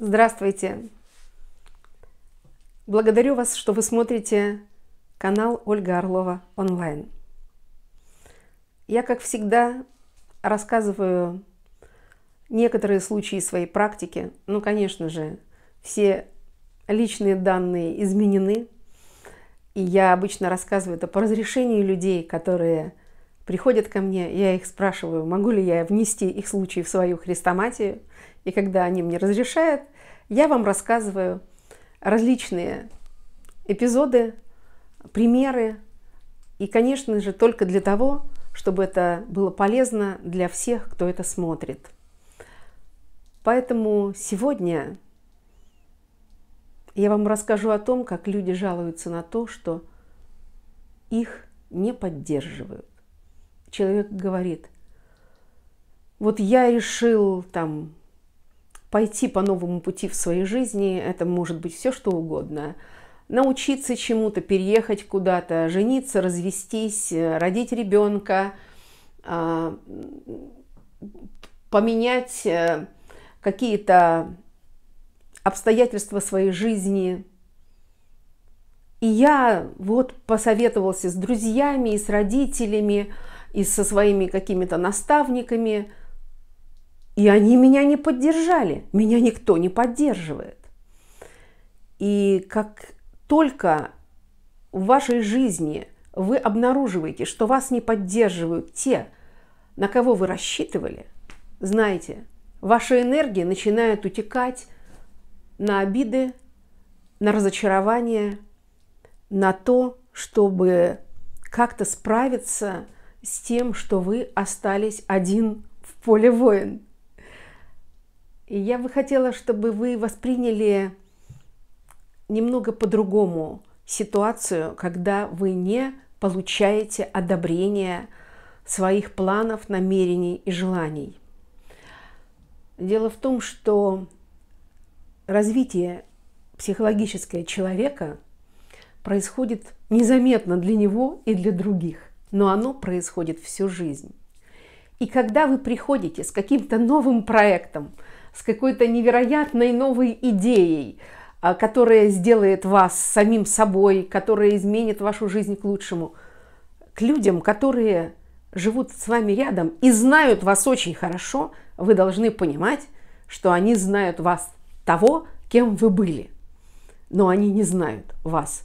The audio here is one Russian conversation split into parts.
Здравствуйте! Благодарю вас, что вы смотрите канал Ольга Орлова онлайн. Я, как всегда, рассказываю некоторые случаи своей практики. Ну, конечно же, все личные данные изменены. И я обычно рассказываю это по разрешению людей, которые приходят ко мне, я их спрашиваю, могу ли я внести их случай в свою христоматию, И когда они мне разрешают, я вам рассказываю различные эпизоды, примеры. И, конечно же, только для того, чтобы это было полезно для всех, кто это смотрит. Поэтому сегодня я вам расскажу о том, как люди жалуются на то, что их не поддерживают человек говорит, вот я решил там пойти по новому пути в своей жизни, это может быть все что угодно, научиться чему-то, переехать куда-то, жениться, развестись, э, родить ребенка, а, поменять э, какие-то обстоятельства своей жизни. И я вот посоветовался с друзьями и с родителями, и со своими какими-то наставниками, и они меня не поддержали. Меня никто не поддерживает. И как только в вашей жизни вы обнаруживаете, что вас не поддерживают те, на кого вы рассчитывали, знаете, ваша энергия начинает утекать на обиды, на разочарование, на то, чтобы как-то справиться с с тем, что вы остались один в поле воин. И я бы хотела, чтобы вы восприняли немного по-другому ситуацию, когда вы не получаете одобрение своих планов, намерений и желаний. Дело в том, что развитие психологическое человека происходит незаметно для него и для других но оно происходит всю жизнь. И когда вы приходите с каким-то новым проектом, с какой-то невероятной новой идеей, а, которая сделает вас самим собой, которая изменит вашу жизнь к лучшему, к людям, которые живут с вами рядом и знают вас очень хорошо, вы должны понимать, что они знают вас того, кем вы были. Но они не знают вас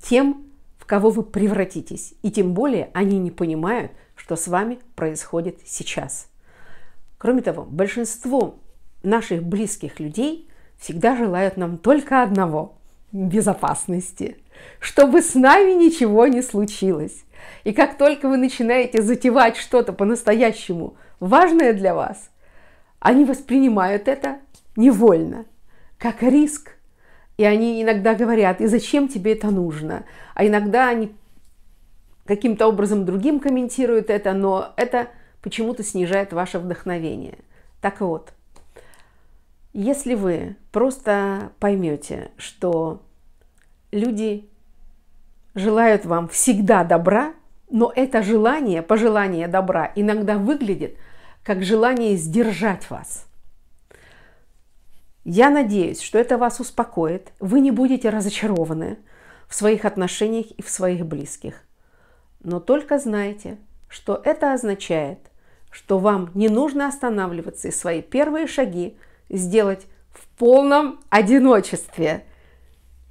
тем, в кого вы превратитесь. И тем более они не понимают, что с вами происходит сейчас. Кроме того, большинство наших близких людей всегда желают нам только одного – безопасности, чтобы с нами ничего не случилось. И как только вы начинаете затевать что-то по-настоящему важное для вас, они воспринимают это невольно, как риск, и они иногда говорят, и зачем тебе это нужно? А иногда они каким-то образом другим комментируют это, но это почему-то снижает ваше вдохновение. Так вот, если вы просто поймете, что люди желают вам всегда добра, но это желание, пожелание добра иногда выглядит как желание сдержать вас. Я надеюсь, что это вас успокоит, вы не будете разочарованы в своих отношениях и в своих близких. Но только знайте, что это означает, что вам не нужно останавливаться и свои первые шаги сделать в полном одиночестве.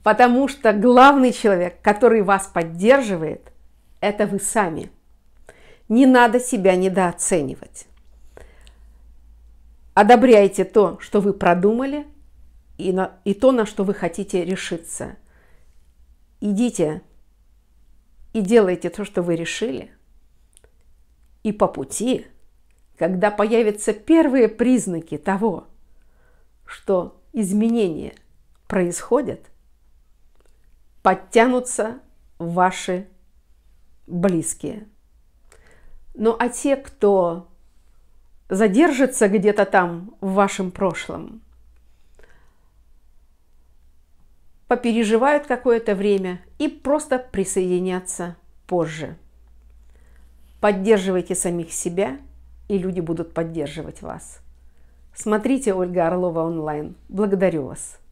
Потому что главный человек, который вас поддерживает, это вы сами. Не надо себя недооценивать. Одобряйте то, что вы продумали, и, на, и то, на что вы хотите решиться. Идите и делайте то, что вы решили. И по пути, когда появятся первые признаки того, что изменения происходят, подтянутся ваши близкие. Ну а те, кто задержится где-то там в вашем прошлом – попереживают какое-то время и просто присоединятся позже. Поддерживайте самих себя, и люди будут поддерживать вас. Смотрите Ольга Орлова онлайн. Благодарю вас.